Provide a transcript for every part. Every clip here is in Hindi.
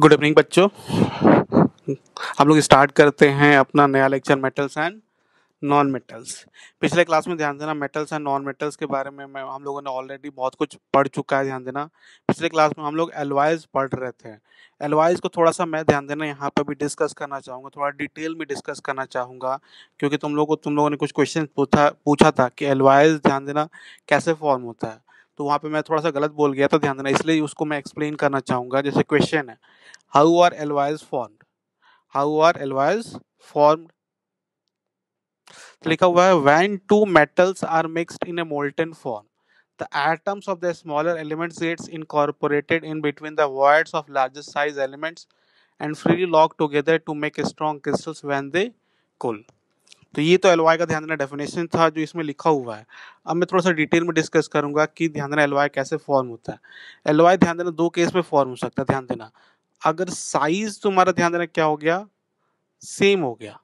गुड इवनिंग बच्चों हम लोग स्टार्ट करते हैं अपना नया lecture metals and non metals पिछले क्लास में ध्यान देना मेटल्स एंड नॉन मेटल्स के बारे में मैं हम लोगों ने ऑलरेडी बहुत कुछ पढ़ चुका है ध्यान देना पिछले क्लास में हम लोग एलवाइज पढ़ रहे थे एलवाइज को थोड़ा सा मैं ध्यान देना यहाँ पर भी डिस्कस करना चाहूँगा थोड़ा डिटेल में डिस्कस करना चाहूँगा क्योंकि तुम लोगों को तुम लोगों ने कुछ क्वेश्चन पूछा पूछा था कि एलवाइज ध्यान देना कैसे फॉर्म होता है तो वहाँ पे मैं थोड़ा सा गलत बोल गया था ध्यान देना इसलिए उसको मैं एक्सप्लेन करना चाहूँगा जैसे क्वेश्चन है how are alloys formed how are alloys formed लिखा हुआ है when two metals are mixed in a molten form the atoms of the smaller elements it's incorporated in between the words of largest size elements and freely lock together to make strong crystals when they cool तो ये तो एलवाई का ध्यान देना डेफिनेशन था जो इसमें लिखा हुआ है अब मैं थोड़ा सा डिटेल में डिस्कस करूंगा कि ध्यान देना एलवाई कैसे फॉर्म होता है एलवाई ध्यान देना दो केस में फॉर्म हो सकता है ध्यान देना अगर साइज तुम्हारा ध्यान देना क्या हो गया सेम हो गया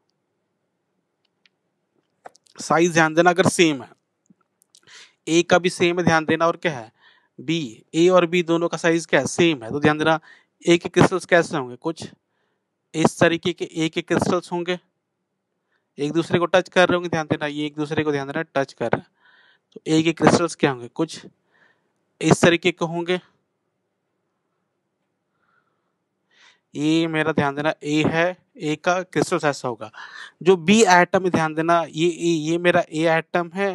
साइज ध्यान देना अगर सेम है ए का भी सेम है ध्यान देना और क्या है बी ए और बी दोनों का साइज क्या है सेम है तो ध्यान देना ए के क्रिस्टल्स कैसे होंगे कुछ इस तरीके के ए के क्रिस्टल्स होंगे एक दूसरे को टच कर रहे होंगे ध्यान देना ये एक दूसरे को ध्यान देना टच कर रहा है तो एक के क्रिस्टल्स क्या होंगे कुछ इस तरीके के होंगे ये मेरा ध्यान देना ए है ए का क्रिस्टल्स ऐसा होगा जो बी आइटम ध्यान देना ये ए ये मेरा ए आइटम है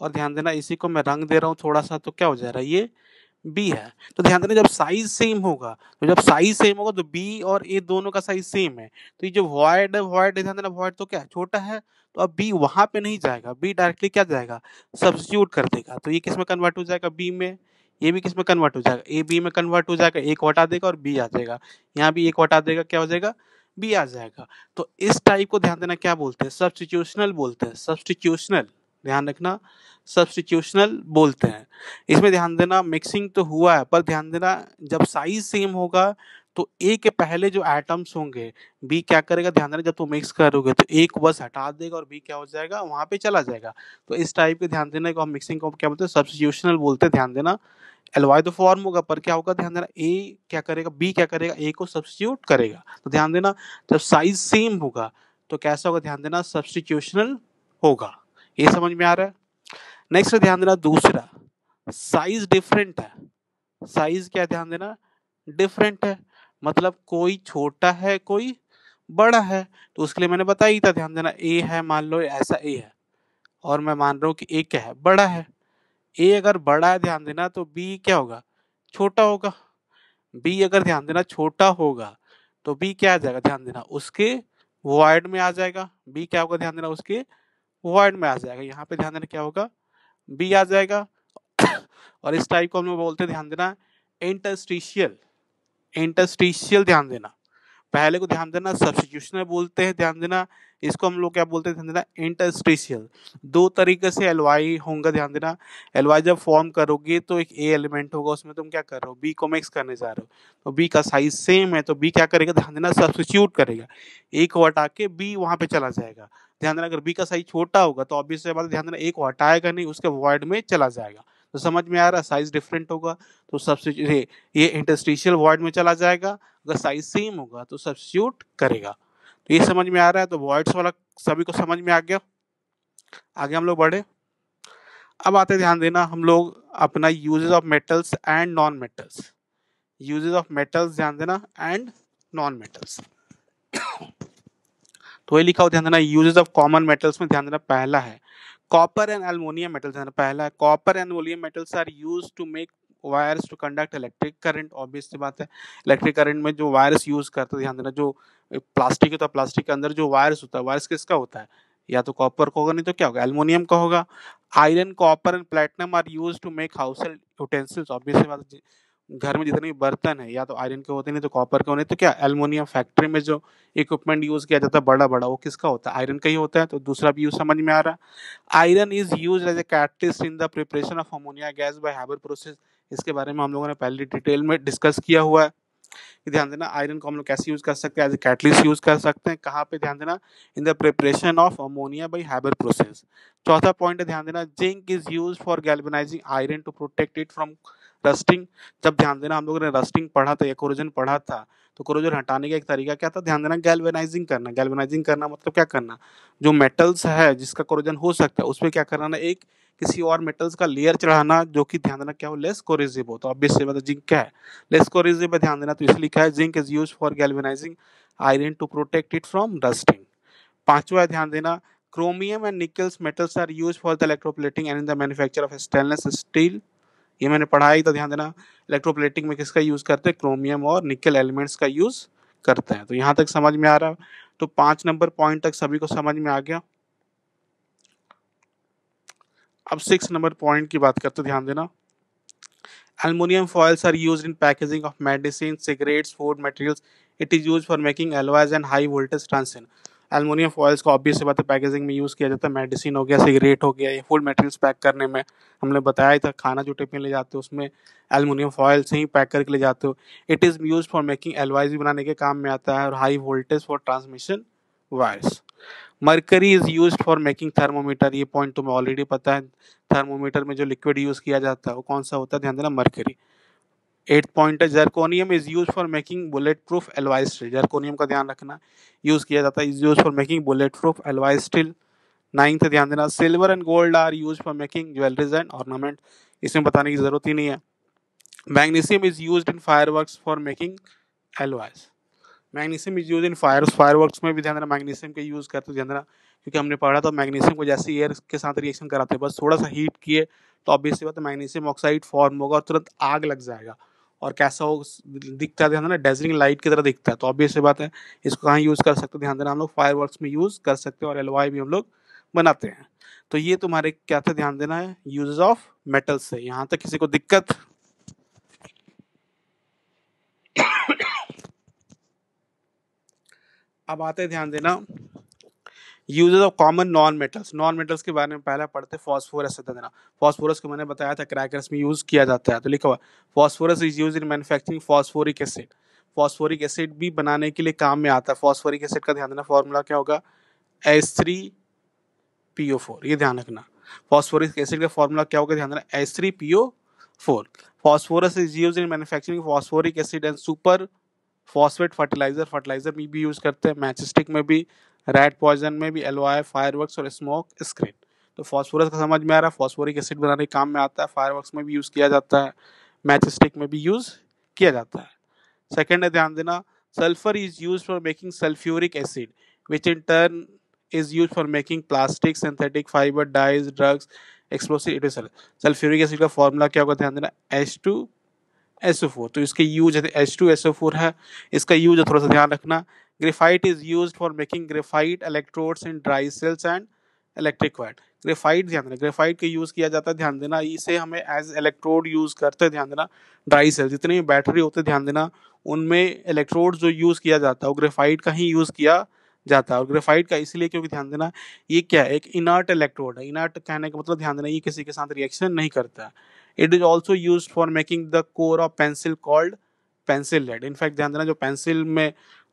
और ध्यान देना इसी को मैं रंग दे रहा हूँ थोड़ा सा तो क्या हो जा रहा है ये बी है तो ध्यान देना जब साइज सेम होगा तो जब साइज सेम होगा तो बी और ए दोनों का साइज सेम है तो ये जो वॉइड है वॉइड ध्यान देना वॉइड तो क्या छोटा है तो अब बी वहां पे नहीं जाएगा बी डायरेक्टली क्या जाएगा सब्सिट्यूट कर देगा तो ये किस में कन्वर्ट हो जाएगा बी में ये भी किस में कन्वर्ट हो जाएगा ए बी में कन्वर्ट हो जाएगा एक हटा देगा और बी आ जाएगा यहाँ भी एक हटा देगा क्या हो जाएगा बी आ जाएगा तो इस टाइप को ध्यान देना क्या बोलते हैं सब्सटीट्यूशनल बोलते हैं सब्सटीट्यूशनल ध्यान रखना सब्सटीट्यूशनल बोलते हैं इसमें ध्यान देना मिक्सिंग तो हुआ है पर ध्यान देना जब साइज सेम होगा तो ए के पहले जो एटम्स होंगे बी क्या करेगा ध्यान देना जब तुम मिक्स करोगे तो ए को बस हटा देगा और बी क्या हो जाएगा वहाँ पे चला जाएगा तो इस टाइप के ध्यान देने को हम मिक्सिंग को क्या बोलते हैं सब्सटीट्यूशनल बोलते हैं ध्यान देना एलवाई तो फॉर्म होगा पर क्या होगा ध्यान देना ए क्या करेगा बी क्या करेगा ए को सब्सटीट्यूट करेगा तो ध्यान देना जब साइज सेम होगा तो कैसा होगा ध्यान देना सब्सटीट्यूशनल होगा ये समझ में आ रहा है नेक्स्ट ध्यान देना दूसरा साइज डिफरेंट है साइज क्या ध्यान देना डिफरेंट है मतलब कोई छोटा है कोई बड़ा है तो उसके लिए मैंने बताया था ध्यान देना ए है मान लो ऐसा ए है और मैं मान रहा हूँ कि ए क्या है बड़ा है ए अगर बड़ा है ध्यान देना तो बी क्या होगा छोटा होगा बी अगर ध्यान देना छोटा होगा तो बी क्या आ जाएगा ध्यान देना उसके वाइड में आ जाएगा बी क्या होगा ध्यान देना उसके वर्ड में आ जाएगा यहाँ पे ध्यान देना क्या होगा बी आ जाएगा और इस टाइप को हम लोग बोलते हैं ध्यान देना इंटरस्टिशियल इंटरस्टिशियल ध्यान देना पहले को ध्यान देना सब्सटीट्यूशनल बोलते हैं ध्यान देना इसको हम लोग क्या बोलते हैं ध्यान देना इंटरस्टिशियल दो तरीके से एलवाई होगा ध्यान देना एलवाई जब फॉर्म करोगे तो एक ए एलिमेंट होगा उसमें तुम क्या कर रहे हो बी को मिक्स करने जा रहे हो तो बी का साइज सेम है तो बी क्या करेगा ध्यान देना सब्सटीट्यूट करेगा ए को हटा के बी वहाँ पे चला जाएगा ध्यान देना अगर बी का साइज छोटा होगा तो ऑब्वियस बात ध्यान देना एक को हटाएगा नहीं उसके वॉइड में चला जाएगा तो समझ में आ रहा साइज डिफरेंट होगा तो सब्सिट्यूट ये इंटरस्टिशियल वर्ड में चला जाएगा अगर साइज सेम होगा तो सब्सिट्यूट करेगा तो ये समझ में आ रहा है तो वर्ड्स वाला सभी को समझ में आ गया आगे हम लोग बढ़े अब आते ध्यान देना हम लोग अपना usages of metals and non metals usages of metals ध्यान देना एंड नॉन मेटल्स तो वही लिखा हो ध्यान देना यूजेज ऑफ कॉमन मेटल्स में ध्यान देना पहला है कॉपर एंड एल्मोनियम मेटल्स ध्यान पहला है copper and aluminium metals are use to make wires to conduct electric current obvious सी बात है इलेक्ट्रिक करंट में जो वायर्स यूज करते हैं ध्यान देना जो प्लास्टिक होता है प्लास्टिक के अंदर जो वायर्स होता है वायर्स किसका होता है या तो कॉपर का होगा नहीं तो क्या होगा एल्मोनियम का होगा iron copper and platinum are use to make household utensils obvious बात है घर में जितने भी बर्तन है या तो आयरन के होते नहीं तो कॉपर के होने तो क्या एलमोनियम फैक्ट्री में जो इक्विपमेंट यूज़ किया जाता है बड़ा बड़ा वो किसका होता है आयरन का ही होता है तो दूसरा भी यूज समझ में आ रहा है iron is use as a catalyst in the preparation of ammonia gas by Haber process इसके बारे में हम लोगों ने पहले डिटेल में डिस्कस किया हुआ है ध्यान देना आयरन को हम लोग कैसे यूज कर सकते हैं एज ए कैटलिस्ट यूज कर सकते हैं कहाँ पे ध्यान देना in the preparation of ammonia by Haber process चौथा पॉइंट ध्यान देना zinc is use for galvanising iron to protect it from rusting जब ध्यान देना हम लोगों ने रस्टिंग पढ़ा था या कोरोजन पढ़ा था तो कोरोजन हटाने का एक तरीका क्या था ध्यान देना गैल्वेनाइजिंग करना गैल्वेनाइजिंग करना मतलब क्या करना जो मेटल्स है जिसका कोरोजन हो सकता है उसमें क्या करना ना एक किसी और मेटल्स का लेयर चढ़ाना जो कि ध्यान देना क्या हो लेस कोरिजिव हो तो ऑब्वियसली मतलब जिंक क्या है लेस कोरिजिव है ध्यान देना तो इसलिए लिखा है zinc is use for galvanising iron to protect it from rusting पांचवा है ध्यान देना chromium and nickels metals are use for the electroplating and in the manufacture of stainless steel ये मैंने पढ़ाया ही था ध्यान देना इलेक्ट्रोप्लेटिंग में किसका यूज़ करते हैं क्रोमियम और निकल एलिमेंट्स का यूज़ करते हैं तो यहाँ तक समझ में आ रहा तो पाँच नंबर पॉइंट तक सभी को समझ में आ गया अब सिक्स नंबर पॉइंट की बात करते ध्यान देना aluminium foils are used in packaging of medicine cigarettes food materials it is used for making alloys and high voltage transient aluminium foils का ऑब्वियस बात है पैकेजिंग में यूज़ किया जाता है मेडिसिन हो गया सिगरेट हो गया ये फूड मटेरियल्स पैक करने में हमने बताया था खाना जो टिफिन ले जाते हो उसमें एलमोनियम फॉयल्स ही पैक करके ले जाते हो it is use for making alloys बनाने के काम में आता है और high voltage for transmission wires mercury is use for making thermometer ये पॉइंट तुम्हें ऑलरेडी पता है थर्मोमीटर में जो लिक्विड यूज़ किया जाता है वो कौन सा होता है ध्यान देना mercury eight point zirconium is use for making bullet proof alloy steel zirconium का ध्यान रखना यूज किया जाता है is use for making bullet proof alloy steel ninth ध्यान देना silver and gold are use for making jewelleries and ornament इसमें बताने की जरूरत ही नहीं है magnesium is use in fire for making alloys magnesium is use in fire fire में भी ध्यान देना मैग्नीशियम के यूज करते ध्यान देना क्योंकि हमने पढ़ा था मैग्नीशियम को जैसे एयर के साथ रिएक्शन कराते हैं बस थोड़ा सा हीट किए तो ऑब्वियसली बात मैग्नीशियम ऑक्साइड फॉर्म होगा और तुरंत आग लग जाएगा और कैसा हो दिखता है ध्यान देना डेजरिंग लाइट की तरह दिखता है तो ऑब्वियस बात है इसको कहाँ यूज़ कर सकते हैं ध्यान देना हम लोग फायर में यूज़ कर सकते हैं और एलवाई भी हम लोग बनाते हैं तो ये तुम्हारे क्या था ध्यान देना है यूज ऑफ मेटल्स से यहाँ तक किसी को दिक्कत अब आते ध्यान देना usages of common non metals non metals के बारे में पहले पढ़ते फॉस्फोरस देना फॉस्फोरस को मैंने बताया था क्रैकर्स में यूज़ किया जाता है तो लिखा हुआ phosphorus is use in manufacturing phosphoric acid phosphoric acid भी बनाने के लिए काम में आता है फॉस्फोरिक एसिड का ध्यान देना फॉर्मूला क्या होगा S three P O four ये ध्यान रखना फॉस्फोरिक एसिड का फॉर्मूला क्या होगा ध्यान देना S three P O four phosphorus is use in manufacturing phosphoric acid and super phosphate fertiliser fertiliser में भी यूज़ करते हैं मैच में भी रेड पॉइजन में भी एलोए फायरवर्क्स और स्मोक स्क्रीन तो फॉस्फोरस का समझ में आ रहा है फॉस्फोरिक एसिड बनाने के काम में आता है फायरवर्क्स में भी यूज़ किया जाता है मैच स्टिक में भी यूज़ किया जाता है सेकेंड है ध्यान देना sulphur is use for making sulphuric acid which in turn is use for making plastic synthetic fibre dyes drugs explosive etcetera sulphuric acid का फॉर्मूला क्या होगा ध्यान देना H two S O four तो इसके use H two S O four है इसका यूज थोड़ा सा ध्यान रखना Graphite is used for making graphite electrodes in dry cells and electric wire. Graphite ध्यान देना ग्रेफाइट का यूज़ किया जाता है ध्यान देना इसे हमें एज इलेक्ट्रोड यूज़ करते ध्यान देना ड्राई सेल जितने बैटरी होते ध्यान देना उनमें इलेक्ट्रोड जो यूज़ किया जाता है वो ग्रेफाइट का ही यूज़ किया जाता है और ग्रेफाइट का इसलिए क्योंकि ध्यान देना ये क्या है एक इनर्ट इलेक्ट्रोड है इनर्ट कहने का मतलब ध्यान देना ये किसी के साथ रिएक्शन नहीं करता it is also use for making the core of pencil called pencil lead in fact ध्यान देना जो पेंसिल में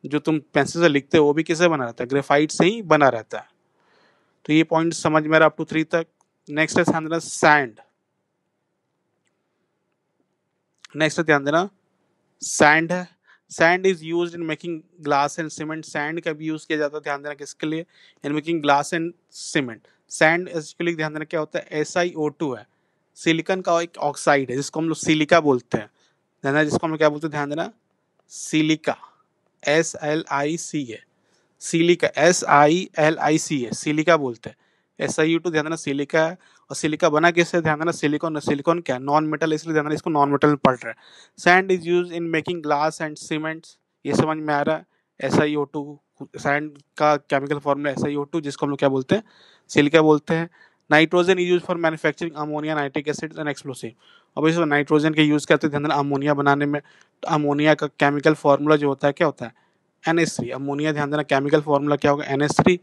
जो तुम पेंसिल से लिखते हो वो भी किसे बना रहता है ग्रेफाइट से ही बना रहता है तो ये पॉइंट समझ में आप टू थ्री तक नेक्स्ट है ध्यान देना सैंड नेक्स्ट है ध्यान देना सैंड है sand is use in making glass and cement sand का भी यूज किया जाता है ध्यान देना किसके लिए in making glass and cement sand इसके ध्यान देना क्या होता है एस आई ओ टू है सिलिकन का एक ऑक्साइड है जिसको हम लोग सिलिका बोलते हैं ध्यान देना जिसको हम लोग क्या बोलते हैं ध्यान देना silica S L I C A silica S I L I C A silica बोलते हैं एस आई यू टू ध्यान देना सिलिका है और सिलिका बना कैसे ध्यान देना सिलिकॉन सिलिकॉन क्या नॉन मेटल इसलिए ध्यान देना इसको नॉन मेटल में पढ़ रहे हैं sand is use in making glass and cements ये समझ में आ रहा है S I O two sand का chemical formula S I O two जिसको हम लोग क्या बोलते हैं सिलिका बोलते हैं nitrogen is use for manufacturing ammonia nitric acid and explosive अब इसमें नाइट्रोजन के यूज़ करते हैं ध्यान अमोनिया बनाने में अमोनिया का केमिकल फार्मूला जो होता है क्या होता है एन एस थ्री अमोनिया ध्यान देना केमिकल फार्मूला क्या होगा N S three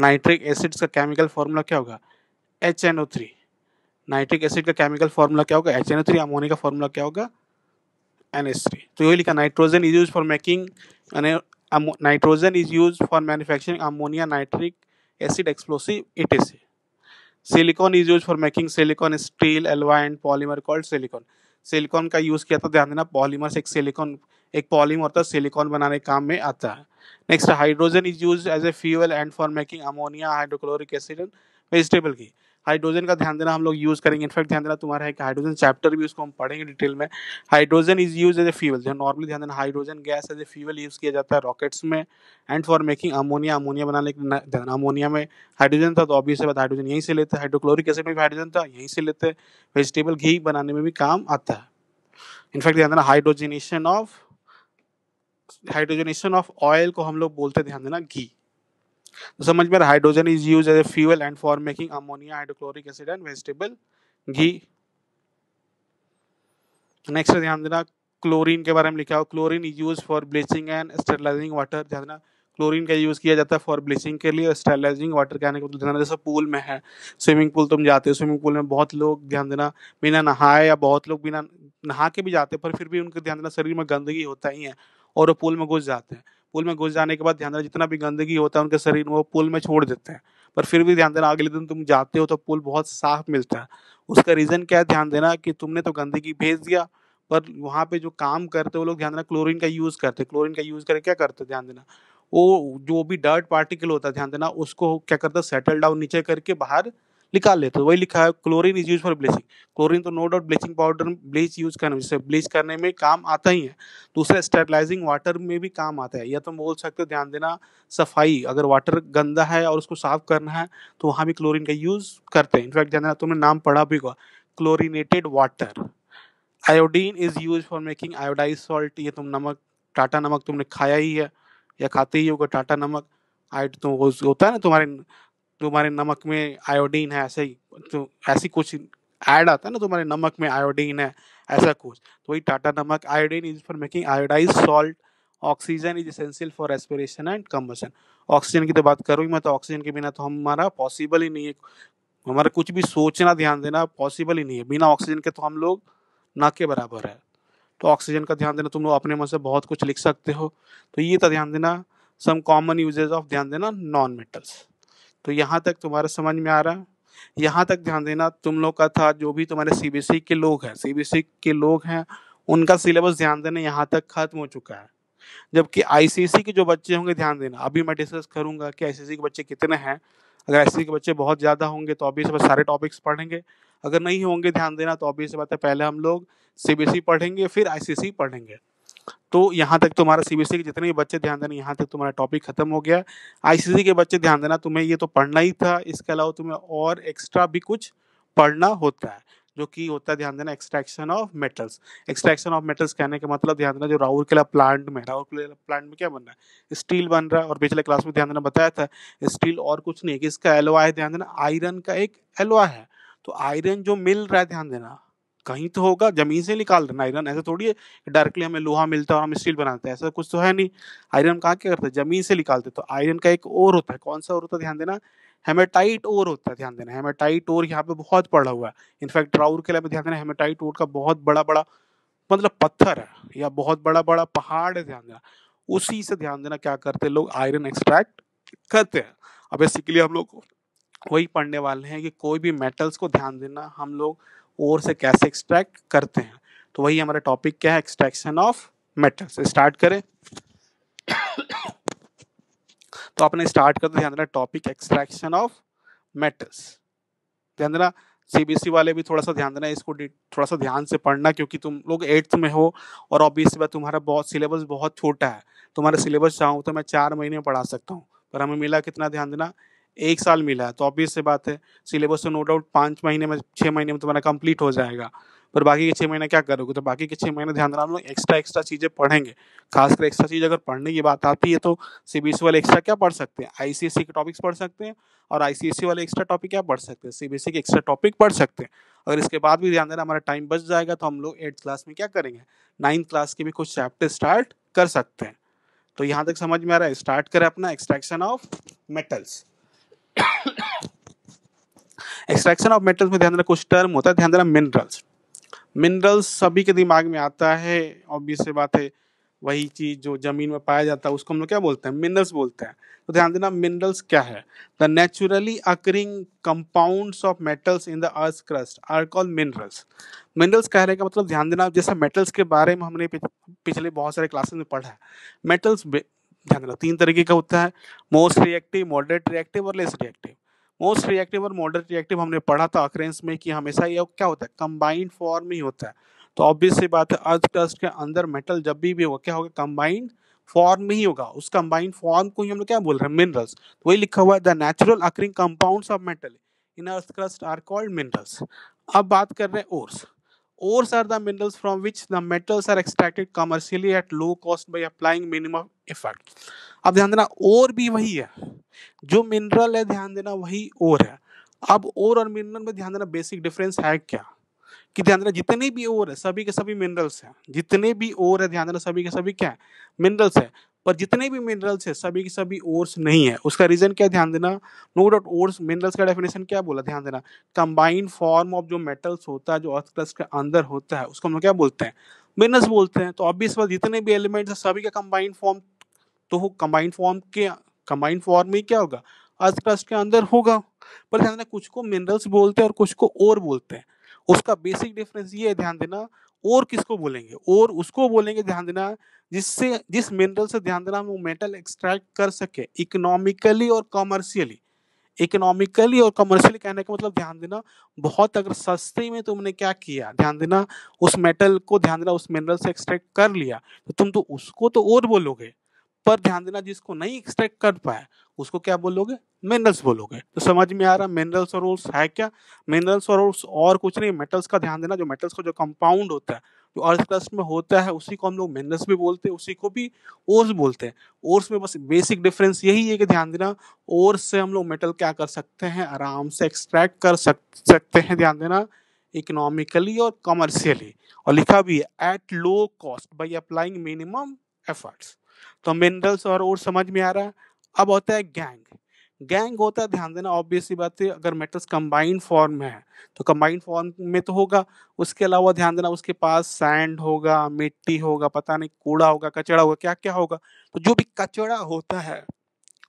nitric acids का केमिकल फार्मूला क्या होगा H N O three nitric acid का केमिकल फार्मूला क्या होगा H N O three ammonia का फार्मूला क्या होगा एन एस थ्री तो यही लिखा nitrogen is use for making nitrogen is use for manufacturing ammonia nitric acid explosive it is silicon is use for making silicon steel alloy polymer called silicone silicone का यूज़ किया था तो ध्यान देना से एक सिलिकॉन एक पॉलीमर होता तो है सिलिकॉन बनाने काम में आता है next hydrogen is use as a fuel and for making ammonia hydrochloric acid and vegetable की हाइड्रोजन का ध्यान देना हम लोग यूज़ करेंगे इनफैक्ट ध्यान देना तुम्हारा है कि हाइड्रोजन चैप्टर भी उसको हम पढ़ेंगे डिटेल में hydrogen is use as a fuel जो नॉर्मली ध्यान देना hydrogen gas as a fuel use किया जाता है रॉकेट्स में and for making ammonia ammonia बनाने के अमोनिया में हाइड्रोजन था तो ऑब्वियस बात हाइड्रोजन यहीं से लेते हैं हाइड्रोक्लोरिक एसिड में भी हाइड्रोजन था यहीं से लेते हैं वेजिटेबल घी बनाने में भी काम आता है इनफैक्ट ध्यान देना hydrogenation of hydrogenation of oil को हम लोग बोलते ध्यान देना घी तो समझ में hydrogen is use as a fuel and for making ammonia hydrochloric acid and vegetable ghee next ध्यान देना क्लोरीन के बारे में लिखा हो chlorine is use for bleaching and sterilising water ध्यान देना क्लोरीन का यूज़ किया जाता है फॉर ब्लीचिंग के लिए और स्टेरलाइजिंग वाटर कहने आने को ध्यान जैसे पूल में है स्विमिंग पूल तुम जाते हो स्विमिंग पूल में बहुत लोग ध्यान देना बिना नहाए या बहुत लोग बिना नहा के भी जाते हैं पर फिर भी उनके ध्यान देना शरीर में गंदगी होता ही है और वो पूल में घुस जाते हैं पुल में घुस जाने के बाद ध्यान देना जितना भी गंदगी होता है उनके शरीर में वो पुल में छोड़ देते हैं पर फिर भी ध्यान देना अगले दिन तुम जाते हो तो पुल बहुत साफ मिलता है उसका रीज़न क्या है ध्यान देना कि तुमने तो गंदगी भेज दिया पर वहाँ पे जो काम करते वो लोग ध्यान देना क्लोरीन का यूज़ करते क्लोरीन का यूज़ करके क्या करते ध्यान देना वो जो भी डर्ट पार्टिकल होता है ध्यान देना उसको क्या करता है सेटल डाउन नीचे करके बाहर निकाल लेते हो वही लिखा है chlorine is use for bleaching chlorine तो no doubt bleaching powder bleach use करने से ब्लीच करने में काम आता ही है दूसरा स्टेरलाइजिंग वाटर में भी काम आता है या तुम तो बोल सकते हो ध्यान देना सफाई अगर वाटर गंदा है और उसको साफ करना है तो वहाँ भी क्लोरीन का यूज करते हैं इनफैक्ट ध्यान देना तुमने नाम पढ़ा भी हुआ chlorinated water iodine is use for making iodised salt ये तुम नमक टाटा नमक तुमने खाया ही है या खाते ही होगा टाटा नमक आयोड तो होता है ना तुम्हारे तुम्हारे नमक में आयोडीन है ऐसे ही तो ऐसी कुछ ऐड आता है ना तुम्हारे नमक में आयोडीन है ऐसा कुछ तो वही टाटा नमक iodine is for making iodised salt oxygen is essential for respiration and combustion oxygen की तो बात करूँ मैं तो ऑक्सीजन के बिना तो हमारा पॉसिबल ही नहीं है हमारा कुछ भी सोचना ध्यान देना पॉसिबल ही नहीं है बिना ऑक्सीजन के तो हम लोग ना के बराबर है तो ऑक्सीजन का ध्यान देना तुम लोग अपने मन से बहुत कुछ लिख सकते हो तो ये था ध्यान देना सम कॉमन यूजेज ऑफ ध्यान देना नॉन मेटल्स तो यहाँ तक तुम्हारा समझ में आ रहा है यहाँ तक ध्यान देना तुम लोग का था जो भी तुम्हारे सीबीएसई के लोग हैं सीबीएसई के लोग हैं उनका सिलेबस ध्यान देना यहाँ तक खत्म हो चुका है जबकि आईसीसी के जो बच्चे होंगे ध्यान देना अभी मैं डिस्कस करूंगा कि आईसीसी के बच्चे कितने हैं अगर आईसीसी के बच्चे बहुत ज़्यादा होंगे तो अभी से सारे टॉपिक्स पढ़ेंगे अगर नहीं होंगे ध्यान देना तो अभी से बात है पहले हम लोग सीबीएसई पढ़ेंगे फिर आईसीसी पढ़ेंगे तो यहाँ तक तुम्हारा सी e के जितने भी बच्चे ध्यान देना यहाँ तक तुम्हारा टॉपिक खत्म हो गया आईसीसी के बच्चे ध्यान देना तुम्हें ये तो पढ़ना ही था इसके अलावा तुम्हें और एक्स्ट्रा भी कुछ पढ़ना होता है जो कि होता है ध्यान देना extraction of metals extraction of metals कहने का मतलब ध्यान देना जो राउरकेला प्लांट में राउरकेला प्लांट में क्या बन रहा है स्टील बन रहा है और पिछले क्लास में ध्यान देना बताया था स्टील और कुछ नहीं कि इसका एलवा है ध्यान देना आयरन का एक एलवा है तो आयरन जो मिल रहा है ध्यान देना कहीं तो होगा जमीन से निकाल देना आयरन ऐसा थोड़ी है डायरेक्टली हमें लोहा मिलता है और हम स्टील बनाते हैं ऐसा कुछ तो है नहीं आयरन कहाँ क्या करते हैं जमीन से निकालते तो आयरन का एक ओर होता है कौन सा ओर होता है ध्यान देना हेमेटाइट ओर होता है ध्यान देना हेमेटाइट ओर यहाँ पे बहुत पड़ा हुआ है इनफैक्ट राउर के लिए ध्यान देना हेमेटाइट ओर का बहुत बड़ा बड़ा मतलब पत्थर है या बहुत बड़ा बड़ा पहाड़ है ध्यान देना उसी से ध्यान देना क्या करते हैं लोग आयरन एक्सट्रैक्ट करते हैं अब बेसिकली हम लोग वही पढ़ने वाले हैं कि कोई भी मेटल्स को ध्यान देना हम लोग ओर से कैसे एक्सट्रैक्ट करते हैं तो वही हमारा टॉपिक क्या है एक्सट्रैक्शन ऑफ मेटल्स स्टार्ट करें तो आपने स्टार्ट करते ध्यान देना टॉपिक एक्सट्रैक्शन ऑफ मेटल्स ध्यान देना सीबीएसई वाले भी थोड़ा सा ध्यान देना इसको थोड़ा सा ध्यान से पढ़ना क्योंकि तुम लोग एट्थ में हो और ऑब्वियसली बात तुम्हारा बहुत सिलेबस बहुत छोटा है तुम्हारा सिलेबस चाहूँ तो मैं चार महीने पढ़ा सकता हूँ पर हमें मिला कितना ध्यान देना एक साल मिला है तो ऑब्वियस से बात है सिलेबस तो नो डाउट पाँच महीने में छः महीने में तुम्हारा कंप्लीट हो जाएगा पर बाकी के छः महीने क्या करोगे तो बाकी के छः महीने ध्यान देना हम लोग एक्स्ट्रा एक्स्ट्रा चीज़ें पढ़ेंगे खासकर एक्स्ट्रा चीज़ अगर पढ़ने की बात आती है तो सी बी e वाले एक्स्ट्रा क्या पढ़ सकते हैं आई e के टॉपिक्स पढ़ सकते हैं और आई e वाले एक्स्ट्रा टॉपिक क्या पढ़ सकते हैं सी बी के एक्स्ट्रा टॉपिक पढ़ सकते हैं अगर इसके बाद भी ध्यान देना हमारा टाइम बच जाएगा तो हम लोग एट्थ क्लास में क्या करेंगे नाइन्थ क्लास के भी कुछ चैप्टर स्टार्ट कर सकते हैं तो यहाँ तक समझ में आ रहा है स्टार्ट करें अपना extraction of metals extraction of metals में ध्यान देना कुछ टर्म होता है ध्यान देना मिनरल्स मिनरल्स सभी के दिमाग में आता है ऑब्वियस से बात है वही चीज जो जमीन में पाया जाता है उसको हम लोग क्या बोलते हैं मिनरल्स बोलते हैं तो ध्यान देना मिनरल्स क्या है the naturally occurring compounds of metals in the earth crust are called minerals minerals कहने का मतलब ध्यान देना जैसे मेटल्स के बारे में हमने पिछले बहुत सारे क्लासेस में पढ़ा है मेटल्स ध्यान देना तीन तरीके का होता है मोस्ट रिएक्टिव मॉडरेट रिएक्टिव और लेस रिएक्टिव मोस्ट रिएक्टिव और मॉडरेट रिएक्टिव हमने पढ़ा था अक्रेंस में कि हमेशा ये क्या होता है कंबाइंड फॉर्म ही होता है तो ऑब्वियस सी बात है अर्थ क्रस्ट के अंदर मेटल जब भी भी होगा क्या होगा कंबाइंड फॉर्म में ही होगा उस कंबाइंड फॉर्म को ही हम लोग क्या बोल रहे हैं मिनरल्स तो वही लिखा हुआ है the natural occurring compounds of metal in earth crust are called minerals अब बात कर रहे हैं ores Ores are the minerals from which the metals are extracted commercially at low cost by applying minimum effort. अब ध्यान देना और भी वही है जो मिनरल है ध्यान देना वही और है अब और और मिनरल में ध्यान देना बेसिक डिफरेंस है क्या कि ध्यान देना जितने भी ओर है सभी के सभी मिनरल्स हैं जितने भी ओर है ध्यान देना सभी के सभी क्या है मिनरल्स है पर जितने भी मिनरल्स है सभी के सभी ओर्स नहीं है उसका रीजन क्या ध्यान देना नो डाउट ओर्स मिनरल्स का डेफिनेशन क्या बोला ध्यान देना कंबाइंड फॉर्म ऑफ जो मेटल्स होता है जो अर्थ क्रस्ट के अंदर होता है उसको हम लोग क्या बोलते हैं मिनरल्स बोलते हैं तो ऑब्वियस बात जितने भी एलिमेंट्स है सभी का कंबाइंड फॉर्म तो वो कंबाइंड फॉर्म के कंबाइंड फॉर्म में क्या होगा अर्थ क्रस्ट के अंदर होगा पर ध्यान देना कुछ को मिनरल्स बोलते हैं और कुछ को और बोलते हैं उसका बेसिक डिफरेंस ये है ध्यान देना और किसको बोलेंगे और उसको बोलेंगे ध्यान देना जिससे जिस मिनरल से ध्यान देना हम वो मेटल एक्सट्रैक्ट कर सके इकोनॉमिकली और कॉमर्शियली इकोनॉमिकली और कमर्शियली कहने का मतलब ध्यान देना बहुत अगर सस्ते में तुमने क्या किया ध्यान देना उस मेटल को ध्यान देना उस मिनरल से एक्सट्रैक्ट कर लिया तो तुम तो उसको तो और बोलोगे पर ध्यान देना जिसको नहीं एक्सट्रैक्ट कर पाया उसको क्या बोलोगे मिनरल्स बोलोगे तो समझ में आ रहा मिनरल्स और रोल्स है क्या मिनरल्स और रोल्स और कुछ नहीं मेटल्स का ध्यान देना जो मेटल्स का जो कंपाउंड होता है जो अर्थ क्रस्ट में होता है उसी को हम लोग मिनरल्स भी बोलते हैं उसी को भी ओर्स बोलते हैं ओर्स में बस बेसिक डिफरेंस यही है कि ध्यान देना ओर्स से हम लोग मेटल क्या कर सकते हैं आराम से एक्सट्रैक्ट कर सक, सकते हैं ध्यान देना इकोनॉमिकली और कमर्शियली और लिखा भी है at low cost by applying minimum efforts तो मिनरल्स और और समझ में आ रहा है अब होता है गैंग गैंग होता है ध्यान देना ऑब्वियसली बात है अगर मेटल्स कंबाइंड फॉर्म में है तो कंबाइंड फॉर्म में तो होगा उसके अलावा ध्यान देना उसके पास सैंड होगा मिट्टी होगा पता नहीं कूड़ा होगा कचड़ा होगा क्या क्या होगा तो जो भी कचड़ा होता है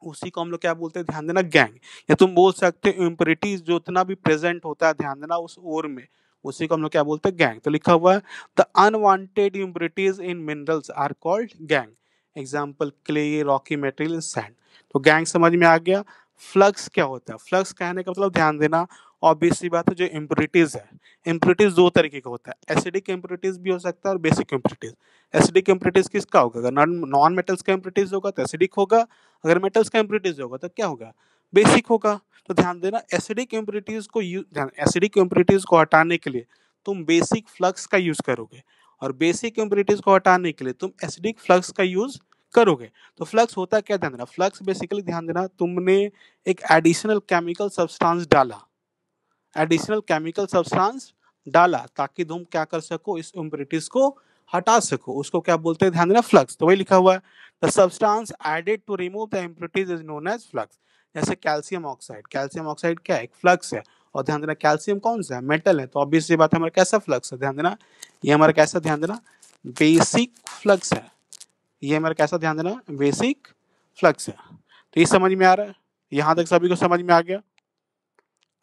उसी को हम लोग क्या बोलते हैं ध्यान देना गैंग या तुम बोल सकते हो इम्प्रिटीज जो उतना भी प्रेजेंट होता है ध्यान देना उस ओर में उसी को हम लोग क्या बोलते हैं गैंग तो लिखा हुआ है the unwanted impurities in minerals are called gangue example clay rocky material sand तो गैंग समझ में आ गया फ्लक्स क्या होता है फ्लक्स कहने का मतलब ध्यान देना ऑब्वियसली बात है जो इम्प्योरिटीज है इम्प्योरिटीज दो तरीके का होता है एसिडिक इम्प्योरिटीज भी हो सकता है और बेसिक इम्प्योरिटीज एसिडिक इम्प्योरिटीज किसका होगा अगर नॉन मेटल्स का इम्प्योरिटीज होगा तो एसिडिक होगा अगर मेटल्स का इम्प्योरिटीज होगा तो क्या होगा बेसिक होगा तो ध्यान देना एसिडिक इम्प्योरिटीज को यूज एसिडिक इम्प्योरिटीज को हटाने के लिए तुम बेसिक फ्लक्स का यूज करोगे और बेसिक इम्प्योरिटीज को हटाने के लिए तुम एसिडिक फ्लक्स का यूज करोगे तो फ्लक्स होता क्या ध्यान देना फ्लक्स बेसिकली ध्यान देना तुमने एक एडिशनल केमिकल सब्सटेंस डाला एडिशनल केमिकल सब्सटेंस डाला ताकि तुम क्या कर सको इस इम्प्योरिटीज को हटा सको उसको क्या बोलते हैं ध्यान देना फ्लक्स तो वही लिखा हुआ है the substance added to remove the impurities is known as flux जैसे कैल्शियम ऑक्साइड कैल्शियम ऑक्साइड क्या है एक फ्लक्स है और ध्यान देना कैल्शियम कौन सा है मेटल है तो ऑब्वियस ये बात है हमारा कैसा फ्लक्स है ध्यान देना ये हमारा कैसा ध्यान देना बेसिक फ्लक्स है ये हमारा कैसा ध्यान देना बेसिक फ्लक्स है तो ये समझ में आ रहा है यहाँ तक सभी को समझ में आ गया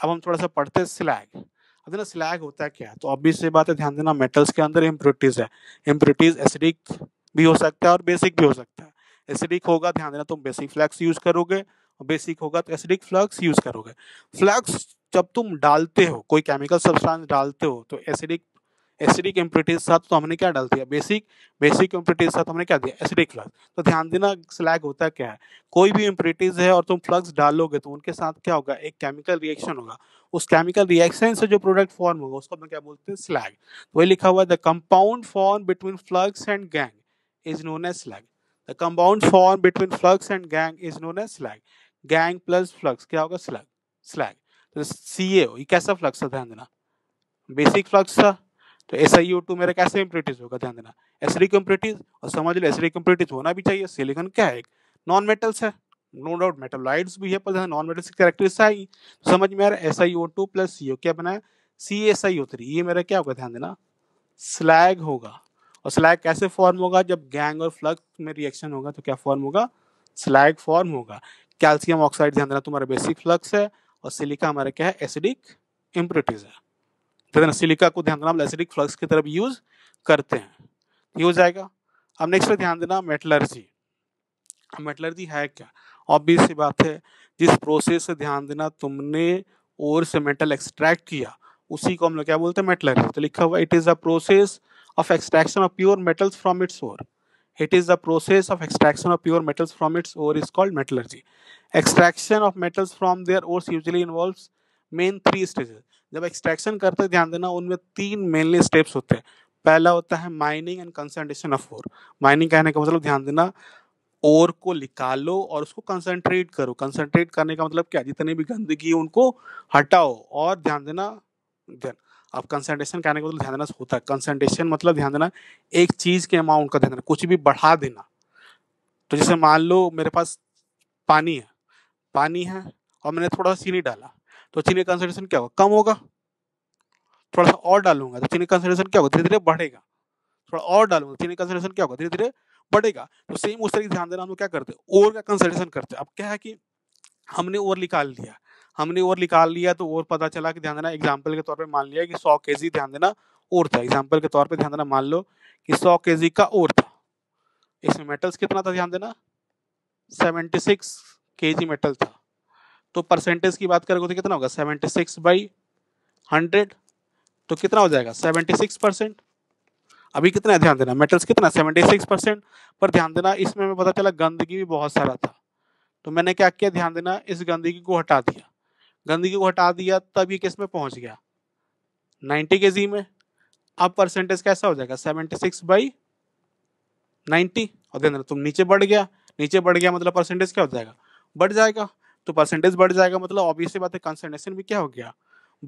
अब हम थोड़ा सा पढ़ते हैं स्लैग अब देना स्लैग होता है क्या तो ऑब्वियस ये बात है ध्यान देना मेटल्स के अंदर इम्प्रिटीज है इम्प्रिटीज एसिडिक भी हो सकता है और बेसिक भी हो सकता है एसिडिक होगा ध्यान देना तुम बेसिक फ्लक्स यूज करोगे और बेसिक होगा तो एसिडिक फ्लक्स यूज करोगे फ्लक्स जब तुम डालते हो कोई केमिकल सब्सटेंस डालते हो तो एसिडिक एसिडिक इम्प्रिटीज साथ तो हमने क्या डाल दिया बेसिक बेसिक इम्प्रिटीज साथ हमने क्या दिया एसिडिक फ्लक्स तो ध्यान देना स्लैग होता क्या है कोई भी इम्प्रिटीज है और तुम फ्लक्स डालोगे तो उनके साथ क्या होगा एक केमिकल रिएक्शन होगा उस केमिकल रिएक्शन से जो प्रोडक्ट फॉर्म होगा उसको हम क्या बोलते हैं स्लैग तो वही लिखा हुआ है the compound form between flux and gangue is known as slag the compound form between flux and gangue is known as slag gangue plus flux क्या होगा स्लैग स्लैग सी तो सीए कैसा फ्लक्स था ध्यान देना बेसिक फ्लक्स था तो एस आई ओ टू मेरा कैसे इम्प्रिटिव होगा ध्यान देना एसिडिक इम्प्रिटिव और समझ लो एसिडिक इम्प्रिटिव होना भी चाहिए सिलिकॉन क्या है नॉन मेटल्स है नो डाउट मेटोलाइड्स भी है पर नॉन मेटल्स की कैरेक्टरिस्ट आई समझ में आ रहा है S I O two plus C O क्या बनाया C S I O three ये मेरा क्या होगा ध्यान देना स्लैग होगा और स्लैग कैसे फॉर्म होगा जब गैंग और फ्लक्स में रिएक्शन होगा तो क्या फॉर्म होगा स्लैग फॉर्म होगा कैल्शियम ऑक्साइड ध्यान देना तुम्हारा बेसिक फ्लक्स है और सिलिका हमारा क्या है एसिडिक इम्प्रिटीज है तो देन सिलिका को ध्यान देना एसिडिक फ्लक्स की तरफ यूज करते हैं ये हो जाएगा अब नेक्स्ट पे ध्यान देना मेटलर्जी मेटलर्जी है क्या ऑब्वियस सी बात है जिस प्रोसेस से ध्यान देना तुमने और से मेटल एक्सट्रैक्ट किया उसी को हम लोग क्या बोलते हैं मेटलर्जी तो लिखा हुआ it is a process of extraction of pure metals from its ore It is the process of extraction of pure metals from its ore is called metallurgy. Extraction of metals from their ores usually involves main three stages जब एक्सट्रैक्शन करते हैं ध्यान देना उनमें तीन मेनली स्टेप्स होते हैं पहला होता है mining and concentration of ore mining कहने का मतलब ध्यान देना ओर को निकालो और उसको कंसनट्रेट करो कंसनट्रेट करने का मतलब क्या जितनी भी गंदगी उनको हटाओ और ध्यान देना ध्यान अब कंसनट्रेशन कहने का मतलब ध्यान देना होता है कंसनट्रेशन मतलब ध्यान देना एक चीज़ के अमाउंट का ध्यान देना कुछ भी बढ़ा देना तो जैसे मान लो मेरे पास पानी है पानी है और मैंने थोड़ा सा चीनी डाला तो चीनी का क्या होगा कम होगा थोड़ा सा और डालूंगा तो चीनी का क्या होगा धीरे धीरे बढ़ेगा थोड़ा और डालूंगा तो चीनी का क्या होगा धीरे धीरे बढ़ेगा तो सेम उस तरीके ध्यान देना हम क्या करते हैं ओवर का कंसनट्रेशन करते हैं अब क्या है कि हमने ओवर निकाल लिया हमने और निकाल लिया तो और पता चला कि ध्यान देना एग्जाम्पल के तौर पर मान लिया कि सौ के ध्यान देना और था एग्जाम्पल के तौर पर ध्यान देना मान लो कि सौ के का और था इसमें मेटल्स कितना था ध्यान देना सेवेंटी सिक्स के मेटल था तो परसेंटेज की बात करोगे तो कितना होगा सेवेंटी सिक्स बाई हंड्रेड तो कितना हो जाएगा सेवेंटी सिक्स परसेंट अभी कितना है ध्यान देना मेटल्स कितना सेवेंटी सिक्स परसेंट पर ध्यान देना इसमें हमें पता चला गंदगी भी बहुत सारा था तो मैंने क्या किया ध्यान देना इस गंदगी को हटा दिया गंदगी को हटा दिया तब ये किस में पहुंच गया 90 के जी में अब परसेंटेज कैसा हो जाएगा 76 सिक्स बाई नाइन्टी और देन तुम नीचे बढ़ गया नीचे बढ़ गया मतलब परसेंटेज क्या हो जाएगा बढ़ जाएगा तो परसेंटेज बढ़ जाएगा मतलब ऑब्वियसली बात है कंसनट्रेशन भी क्या हो गया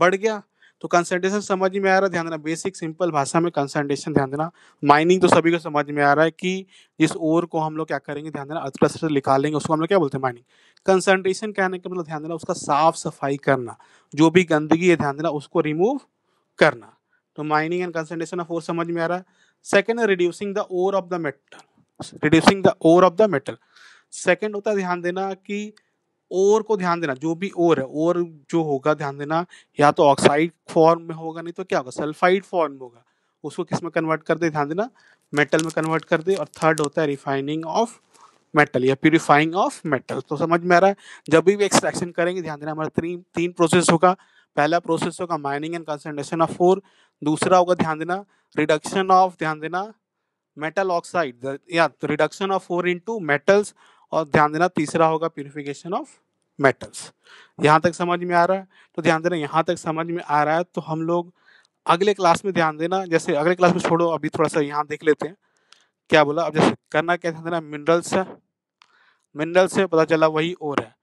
बढ़ गया तो कंसंट्रेशन समझ में आ रहा है ध्यान देना बेसिक सिंपल भाषा में कंसंट्रेशन ध्यान देना माइनिंग तो सभी को समझ में आ रहा है कि जिस ओर को हम लोग क्या करेंगे ध्यान देना अल्ट्रास्ट्रक्चर निकालेंगे उसको हम लोग क्या बोलते हैं माइनिंग कंसंट्रेशन कहने का मतलब ध्यान देना उसका साफ सफाई करना जो भी गंदगी है ध्यान देना उसको रिमूव करना तो mining and concentration of ore समझ में आ रहा है second reducing the ore of the metal reducing the ore of the metal second होता है ध्यान देना कि ओर को ध्यान देना जो भी ओर है ओर जो होगा ध्यान देना या तो ऑक्साइड फॉर्म में होगा नहीं तो क्या होगा सल्फाइड फॉर्म में होगा उसको किस में कन्वर्ट कर दे ध्यान देना मेटल में कन्वर्ट कर दे और थर्ड होता है रिफाइनिंग ऑफ मेटल या प्यूरिफाइंग ऑफ मेटल तो समझ में आ रहा है जब भी एक्सट्रैक्शन करेंगे ध्यान देना हमारा तीन तीन प्रोसेस होगा पहला प्रोसेस होगा mining and concentration of ore दूसरा होगा ध्यान देना रिडक्शन ऑफ ध्यान देना मेटल ऑक्साइड या reduction of ore into metals और ध्यान देना तीसरा होगा प्योरिफिकेशन ऑफ मेटल्स यहाँ तक समझ में आ रहा है तो ध्यान देना यहाँ तक समझ में आ रहा है तो हम लोग अगले क्लास में ध्यान देना जैसे अगले क्लास में छोड़ो अभी थोड़ा सा यहाँ देख लेते हैं क्या बोला अब जैसे करना क्या ध्यान देना मिनरल्स है मिनरल्स है पता चला वही ओर है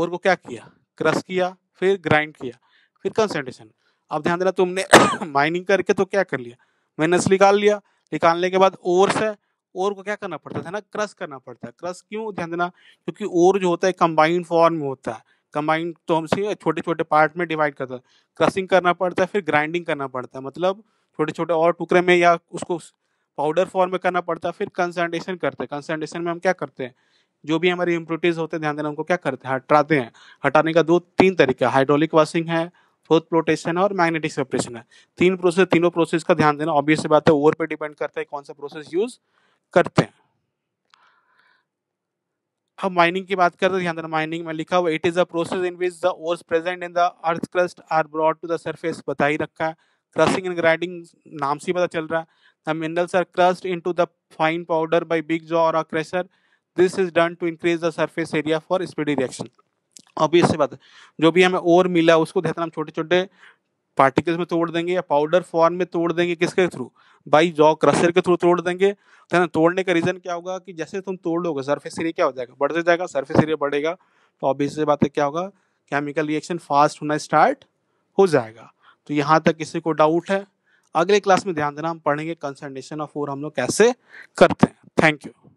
ओर को क्या किया क्रश किया फिर ग्राइंड किया फिर कंसेंट्रेशन अब ध्यान देना तुमने माइनिंग करके तो क्या कर लिया मिनरल्स निकाल लिया निकालने के बाद ओर से ओर को क्या करना पड़ता है ना क्रस करना पड़ता है क्रस क्यों ध्यान देना क्योंकि ओर जो होता है कंबाइंड फॉर्म में होता है कंबाइंड तो हमसे छोटे छोटे पार्ट में डिवाइड करता है क्रसिंग करना पड़ता है फिर ग्राइंडिंग करना पड़ता है मतलब छोटे छोटे और टुकड़े में या उसको पाउडर फॉर्म में करना पड़ता है फिर कंसनट्रेशन करते हैं कंसनट्रेशन में हम क्या करते हैं जो भी हमारे इम्प्रोटीज होते हैं ध्यान देना उनको क्या करते हैं हटाते हैं हटाने का दो तीन तरीका हाइड्रोलिक वॉशिंग है फोर्थ प्रोटेशन है और मैग्नेटिक सेपरेशन है तीन प्रोसेस तीनों प्रोसेस का ध्यान देना ऑब्वियस बात है ओवर पर डिपेंड करता है कौन सा प्रोसेस यूज करते हैं अब माइनिंग की बात करते हैं माइनिंग में लिखा हुआ it is a process in which the ores present in the earth crust are brought to the surface बता ही रखा है क्रसिंग एंड ग्राइंडिंग नाम से पता चल रहा है the minerals are crushed into the fine powder by big jaw और crusher this is done to increase the surface area for speedy reaction अब इससे बात जो भी हमें और मिला उसको ध्यान हम छोटे छोटे पार्टिकल्स में तोड़ देंगे या पाउडर फॉर्म में तोड़ देंगे किसके थ्रू बाई जॉ क्रशर के थ्रू तोड़ देंगे तो है ना तोड़ने का रीज़न क्या होगा कि जैसे तुम तोड़ लोगे सरफेस एरिया क्या हो जाएगा बढ़ते तो जाएगा सरफेस एरिया बढ़ेगा तो ऑब्वियस से बात है क्या होगा केमिकल रिएक्शन फास्ट होना स्टार्ट हो जाएगा तो यहाँ तक किसी को डाउट है अगले क्लास में ध्यान देना हम पढ़ेंगे कंसनट्रेशन ऑफ और हम लोग कैसे करते हैं थैंक यू